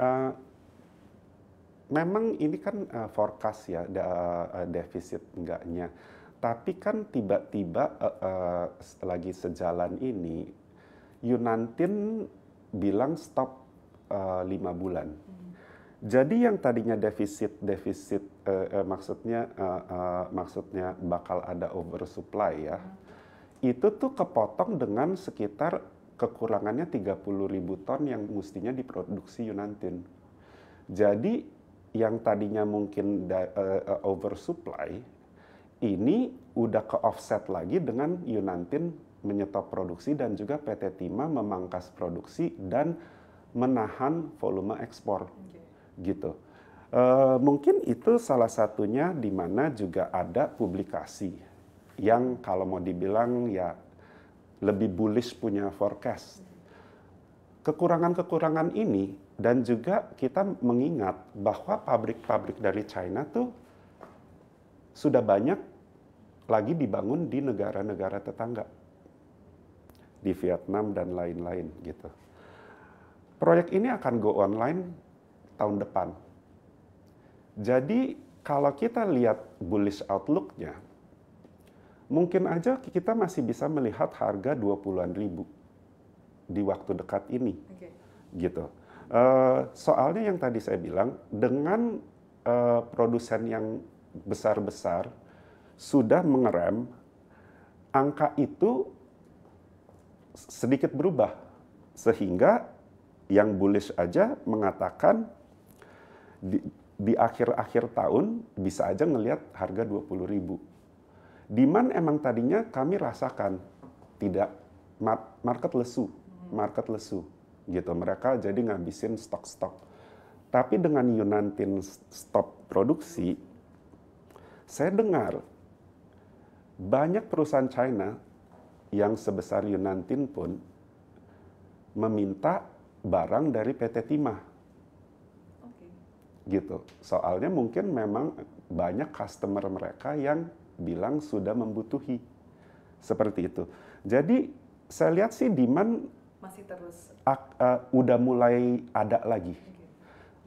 Eh, memang ini kan uh, forecast ya da, uh, defisit enggaknya. Tapi kan tiba-tiba uh, uh, lagi sejalan ini Yunantin bilang stop uh, lima bulan. Hmm. Jadi yang tadinya defisit defisit uh, uh, maksudnya uh, uh, maksudnya bakal ada oversupply ya. Hmm. Itu tuh kepotong dengan sekitar kekurangannya 30 ribu ton yang mestinya diproduksi Yunantin. Jadi yang tadinya mungkin da, uh, oversupply ini udah ke offset lagi dengan Yunantin menyetop produksi dan juga PT Timah memangkas produksi dan menahan volume ekspor gitu. Uh, mungkin itu salah satunya di mana juga ada publikasi yang kalau mau dibilang ya lebih bullish punya forecast. Kekurangan-kekurangan ini dan juga kita mengingat bahwa pabrik-pabrik dari China tuh sudah banyak lagi dibangun di negara-negara tetangga. Di Vietnam dan lain-lain gitu. Proyek ini akan go online tahun depan. Jadi kalau kita lihat bullish outlooknya mungkin aja kita masih bisa melihat harga 20-an ribu di waktu dekat ini. Okay. Gitu. Uh, soalnya yang tadi saya bilang, dengan uh, produsen yang besar-besar sudah mengerem, angka itu sedikit berubah. Sehingga yang bullish aja mengatakan di, akhir-akhir tahun bisa aja ngelihat harga 20 ribu Demand emang tadinya kami rasakan tidak market lesu, hmm. market lesu gitu. Mereka jadi ngabisin stok-stok. Tapi dengan Yunantin stop produksi, saya dengar banyak perusahaan China yang sebesar Yunantin pun meminta barang dari PT Timah. Gitu. Soalnya mungkin memang banyak customer mereka yang bilang sudah membutuhi. Seperti itu. Jadi saya lihat sih demand masih terus ak, uh, udah mulai ada lagi.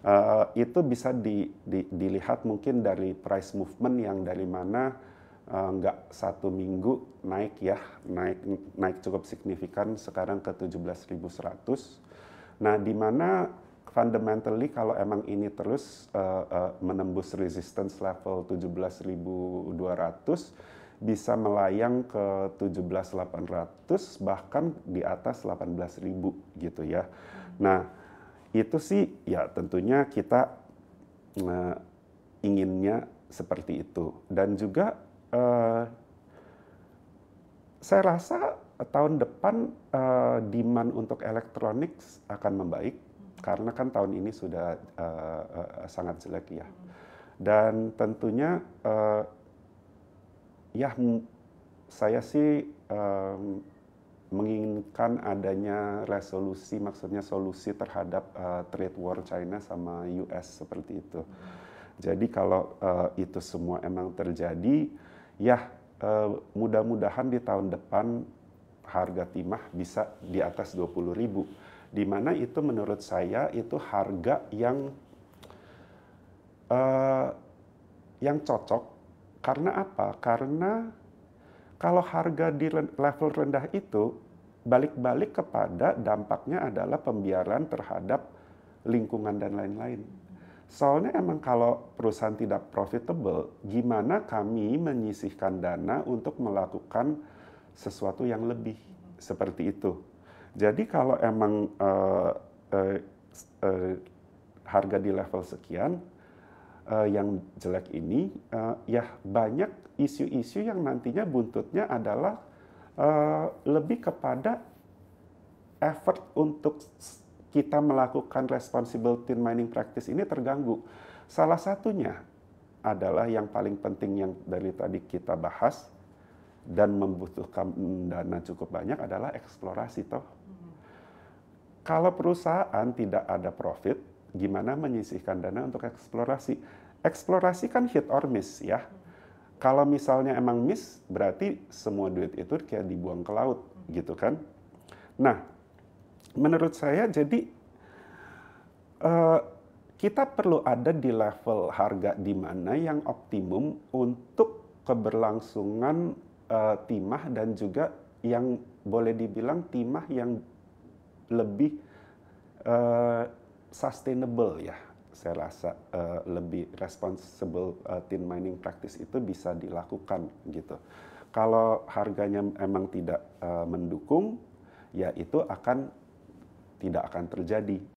Uh, itu bisa di, di, dilihat mungkin dari price movement yang dari mana eh, nggak satu minggu naik ya naik naik cukup signifikan sekarang ke 17.100. Nah di mana fundamentally kalau emang ini terus uh, uh, menembus resistance level 17.200 bisa melayang ke 17.800 bahkan di atas 18.000 gitu ya. Nah, itu sih ya tentunya kita uh, inginnya seperti itu dan juga uh, saya rasa tahun depan uh, demand untuk elektronik akan membaik karena kan tahun ini sudah uh, uh, sangat jelek ya. Dan tentunya uh, ya saya sih um, menginginkan adanya resolusi, maksudnya solusi terhadap uh, trade war China sama US seperti itu. Jadi kalau uh, itu semua emang terjadi, ya uh, mudah-mudahan di tahun depan harga timah bisa di atas 20 ribu di mana itu menurut saya itu harga yang uh, yang cocok. Karena apa? Karena kalau harga di level rendah itu balik-balik kepada dampaknya adalah pembiaran terhadap lingkungan dan lain-lain. Soalnya emang kalau perusahaan tidak profitable, gimana kami menyisihkan dana untuk melakukan sesuatu yang lebih seperti itu. Jadi kalau emang uh, uh, uh, harga di level sekian uh, yang jelek ini, uh, ya banyak isu-isu yang nantinya buntutnya adalah uh, lebih kepada effort untuk kita melakukan responsible tin mining practice ini terganggu. Salah satunya adalah yang paling penting yang dari tadi kita bahas dan membutuhkan dana cukup banyak adalah eksplorasi toh kalau perusahaan tidak ada profit, gimana menyisihkan dana untuk eksplorasi? Eksplorasi kan hit or miss ya. Kalau misalnya emang miss, berarti semua duit itu kayak dibuang ke laut gitu kan. Nah, menurut saya jadi uh, kita perlu ada di level harga di mana yang optimum untuk keberlangsungan uh, timah dan juga yang boleh dibilang timah yang lebih uh, sustainable ya saya rasa uh, lebih responsible uh, tin mining practice itu bisa dilakukan gitu. Kalau harganya emang tidak uh, mendukung, ya itu akan tidak akan terjadi